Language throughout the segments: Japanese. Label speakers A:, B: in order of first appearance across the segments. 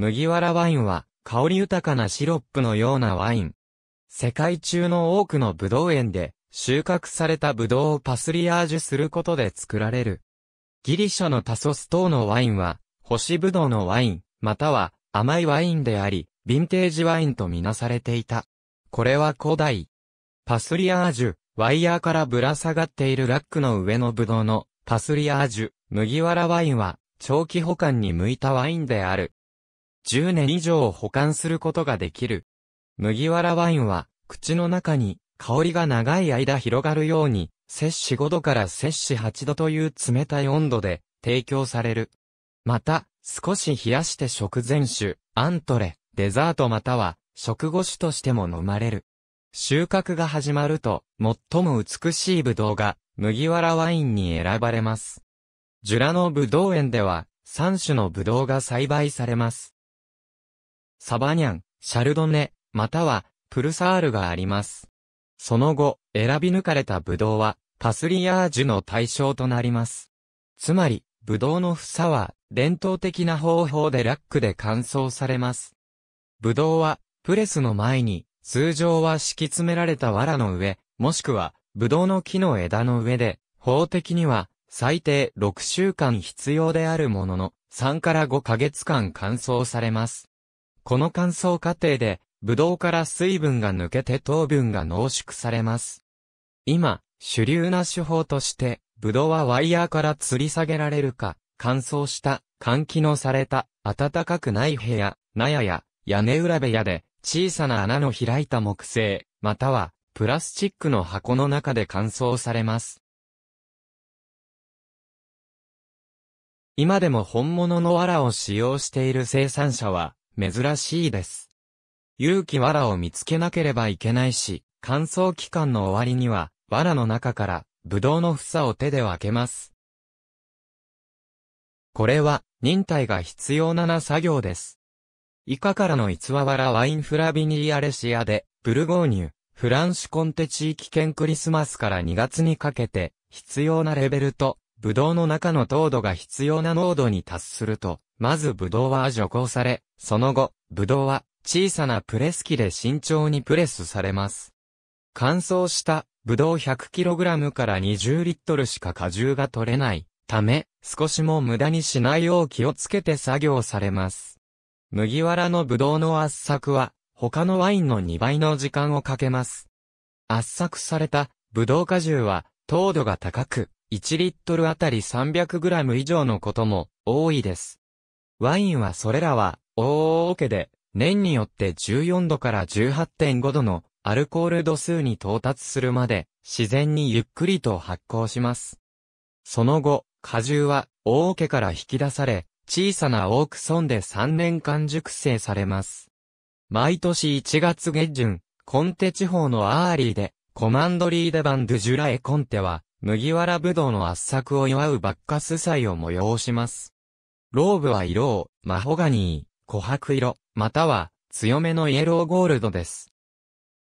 A: 麦わらワインは、香り豊かなシロップのようなワイン。世界中の多くのブドウ園で、収穫されたブドウをパスリアージュすることで作られる。ギリシャのタソス島のワインは、星ブドウのワイン、または甘いワインであり、ヴィンテージワインとみなされていた。これは古代。パスリアージュ、ワイヤーからぶら下がっているラックの上のブドウのパスリアージュ、麦わらワインは長期保管に向いたワインである。10年以上保管することができる。麦わらワインは、口の中に、香りが長い間広がるように、摂氏5度から摂氏8度という冷たい温度で提供される。また、少し冷やして食前酒、アントレ、デザートまたは食後酒としても飲まれる。収穫が始まると、最も美しいブドウが麦わらワインに選ばれます。ジュラのブドウ園では、3種のブドウが栽培されます。サバニャン、シャルドネ、または、プルサールがあります。その後、選び抜かれたブドウは、パスリアージュの対象となります。つまり、ブドウの房は、伝統的な方法でラックで乾燥されます。ブドウは、プレスの前に、通常は敷き詰められた藁の上、もしくは、ブドウの木の枝の上で、法的には、最低6週間必要であるものの、3から5ヶ月間乾燥されます。この乾燥過程で、ブドウから水分が抜けて糖分が濃縮されます。今、主流な手法として、ブドウはワイヤーから吊り下げられるか、乾燥した、換気のされた、暖かくない部屋、納屋や、屋根裏部屋で、小さな穴の開いた木製、または、プラスチックの箱の中で乾燥されます。今でも本物の藁を使用している生産者は、珍しいです。勇気藁を見つけなければいけないし、乾燥期間の終わりには、藁の中から、ブドウの房を手で分けます。これは、忍耐が必要な作業です。以下からの逸話藁ワインフラビニーアレシアで、ブルゴーニュ、フランシュコンテ地域圏クリスマスから2月にかけて、必要なレベルと、ブドウの中の糖度が必要な濃度に達すると、まずブドウは除光され、その後、ブドウは小さなプレス機で慎重にプレスされます。乾燥したブドウ 100kg から20リットルしか果汁が取れないため、少しも無駄にしないよう気をつけて作業されます。麦わらのブドウの圧搾は、他のワインの2倍の時間をかけます。圧搾されたブドウ果汁は、糖度が高く、1リットルあたり 300g 以上のことも多いです。ワインはそれらは、大桶で、年によって14度から18.5度のアルコール度数に到達するまで、自然にゆっくりと発酵します。その後、果汁は大桶から引き出され、小さなオークソンで3年間熟成されます。毎年1月下旬、コンテ地方のアーリーで、コマンドリーデバンドゥジュラエコンテは、麦わらぶどうの圧作を祝うバッカス祭を催します。ローブは色を、マホガニー、琥珀色、または強めのイエローゴールドです。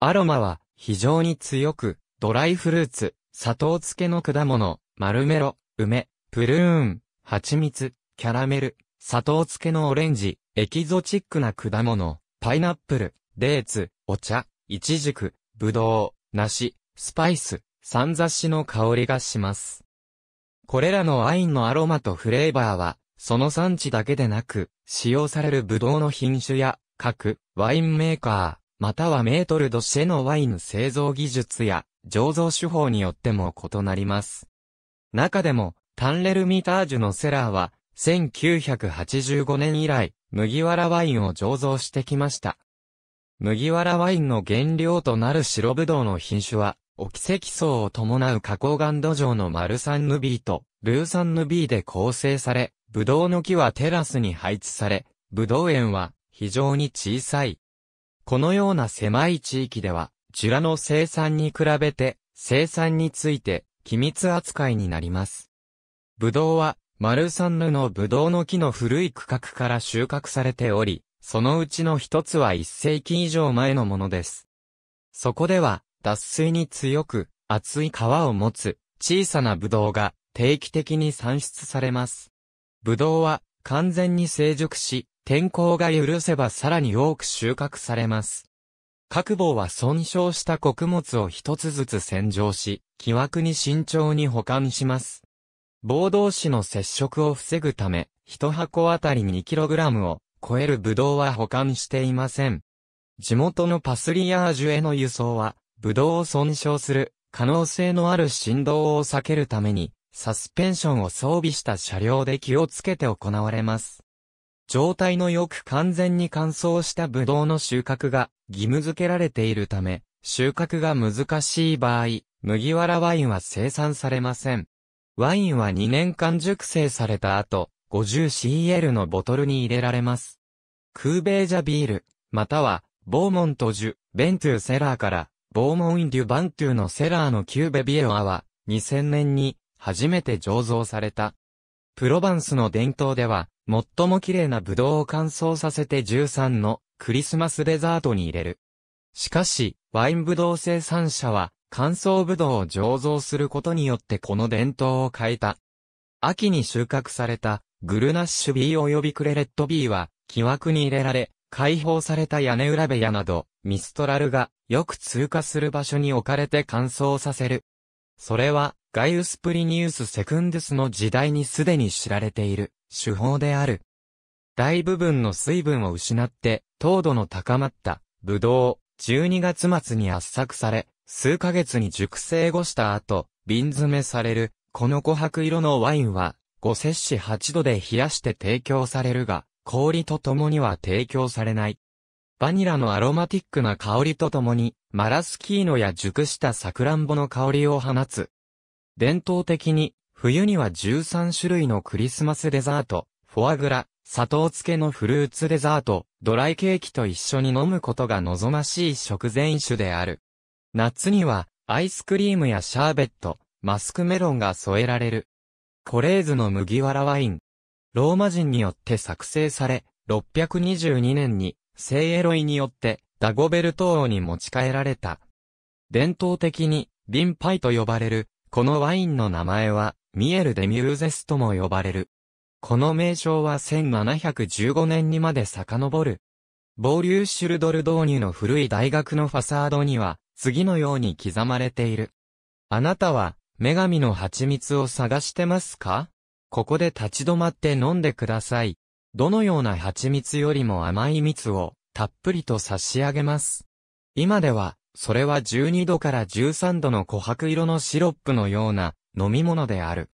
A: アロマは非常に強く、ドライフルーツ、砂糖漬けの果物、マルメロ、梅、プルーン、蜂蜜、キャラメル、砂糖漬けのオレンジ、エキゾチックな果物、パイナップル、デーツ、お茶、イチジク、ブドウ、梨、スパイス、サンザシの香りがします。これらのワインのアロマとフレーバーは、その産地だけでなく、使用されるブドウの品種や、各ワインメーカー、またはメートルドシェのワイン製造技術や、醸造手法によっても異なります。中でも、タンレルミタージュのセラーは、1985年以来、麦わらワインを醸造してきました。麦わらワインの原料となる白ブドウの品種は、オキセキソを伴う加工岩土壌のマルサンヌビーとルーサンヌビーで構成され、ぶどうの木はテラスに配置され、ぶどう園は非常に小さい。このような狭い地域では、ジュラの生産に比べて、生産について、機密扱いになります。ブドウは、丸三ルのぶどうの木の古い区画から収穫されており、そのうちの一つは一世紀以上前のものです。そこでは、脱水に強く、厚い皮を持つ、小さなブドウが、定期的に産出されます。ブドウは完全に成熟し、天候が許せばさらに多く収穫されます。各房は損傷した穀物を一つずつ洗浄し、木枠に慎重に保管します。棒同士の接触を防ぐため、一箱あたり 2kg を超えるブドウは保管していません。地元のパスリアージュへの輸送は、ブドウを損傷する可能性のある振動を避けるために、サスペンションを装備した車両で気をつけて行われます。状態のよく完全に乾燥したブドウの収穫が義務付けられているため、収穫が難しい場合、麦わらワインは生産されません。ワインは2年間熟成された後、50cl のボトルに入れられます。クーベージャビール、または、ボーモントジュ、ベントゥーセラーから、ボーモン・デュ・バントゥーのセラーのキューベビエワは、2000年に、初めて醸造された。プロバンスの伝統では、最も綺麗なブドウを乾燥させて13のクリスマスデザートに入れる。しかし、ワインブドウ生産者は、乾燥ブドウを醸造することによってこの伝統を変えた。秋に収穫された、グルナッシュ B 及びクレレット B は、木枠に入れられ、解放された屋根裏部屋など、ミストラルがよく通過する場所に置かれて乾燥させる。それは、ガイウス・プリニウス・セクンデスの時代にすでに知られている手法である。大部分の水分を失って、糖度の高まったブドウ、12月末に圧搾され、数ヶ月に熟成後した後、瓶詰めされる、この琥珀色のワインは、5摂氏8度で冷やして提供されるが、氷と共には提供されない。バニラのアロマティックな香りと共に、マラスキーノや熟したサクランボの香りを放つ、伝統的に、冬には13種類のクリスマスデザート、フォアグラ、砂糖漬けのフルーツデザート、ドライケーキと一緒に飲むことが望ましい食前酒である。夏には、アイスクリームやシャーベット、マスクメロンが添えられる。コレーズの麦わらワイン。ローマ人によって作成され、622年に、聖エロイによって、ダゴベルト王に持ち帰られた。伝統的に、リンパイと呼ばれる、このワインの名前は、ミエル・デ・ミューゼスとも呼ばれる。この名称は1715年にまで遡る。ボーリューシュルドル導入の古い大学のファサードには、次のように刻まれている。あなたは、女神の蜂蜜を探してますかここで立ち止まって飲んでください。どのような蜂蜜よりも甘い蜜を、たっぷりと差し上げます。今では、それは12度から13度の琥珀色のシロップのような飲み物である。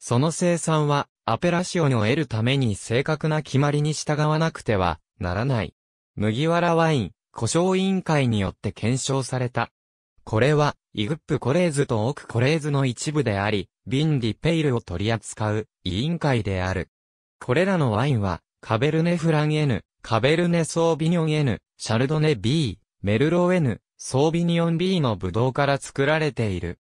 A: その生産はアペラシオンを得るために正確な決まりに従わなくてはならない。麦わらワイン、故障委員会によって検証された。これは、イグップコレーズとオクコレーズの一部であり、ビンディペイルを取り扱う委員会である。これらのワインは、カベルネフラン N、カベルネソービニョン N、シャルドネ B、メルロー N、ソービニオン B のブドウから作られている。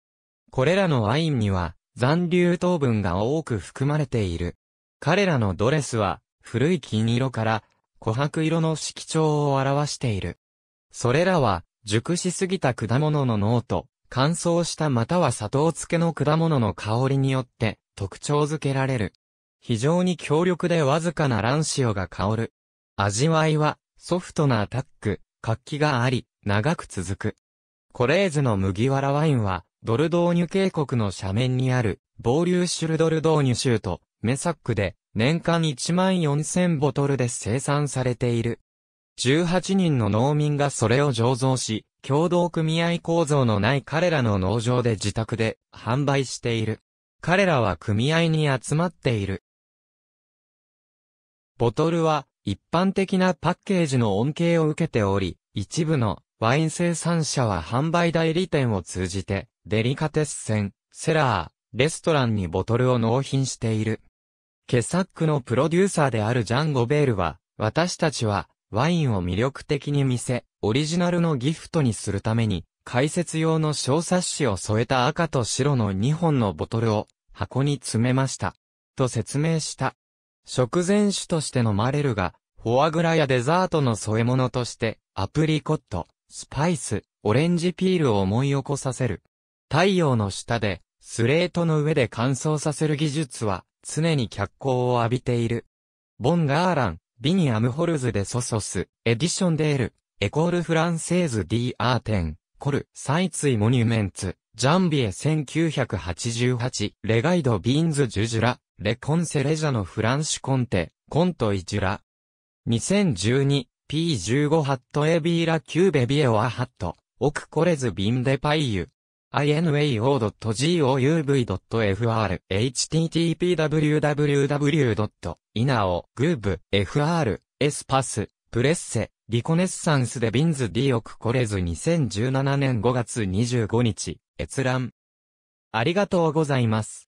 A: これらのワインには残留糖分が多く含まれている。彼らのドレスは古い金色から琥珀色の色調を表している。それらは熟しすぎた果物の脳と乾燥したまたは砂糖漬けの果物の香りによって特徴づけられる。非常に強力でわずかな卵子が香る。味わいはソフトなアタック、活気があり、長く続く。コレーズの麦わらワインは、ドルドーニュ渓谷の斜面にある、ボーリューシュルドルドーニュ州と、メサックで、年間1万4000ボトルで生産されている。18人の農民がそれを醸造し、共同組合構造のない彼らの農場で自宅で販売している。彼らは組合に集まっている。ボトルは一般的なパッケージの恩恵を受けており、一部のワイン生産者は販売代理店を通じて、デリカテッセン、セラー、レストランにボトルを納品している。ケサックのプロデューサーであるジャン・ゴベールは、私たちは、ワインを魅力的に見せ、オリジナルのギフトにするために、解説用の小冊子を添えた赤と白の2本のボトルを箱に詰めました。と説明した。食前酒として飲まれるが、フォアグラやデザートの添え物として、アプリコット、スパイス、オレンジピールを思い起こさせる。太陽の下で、スレートの上で乾燥させる技術は、常に脚光を浴びている。ボン・ガーラン、ビニアム・ホルズ・デ・ソソス、エディション・デール、エコール・フランセーズ・ディ・アーテン、コル、サイツイ・モニュメンツ、ジャンビエ1988、レガイド・ビーンズ・ジュジュラ、レ・コンセ・レジャのフランシュ・コンテ、コント・イ・ジュラ。2012、P15 ハットエビーラキューベビエオアハット、オクコレズビンデパイユ。inao.gouv.fr http://www.inao.gov.fr エスパスプレッセリコネッサンスでビンズディオクコレズ2017年5月25日閲覧ありがとうございます。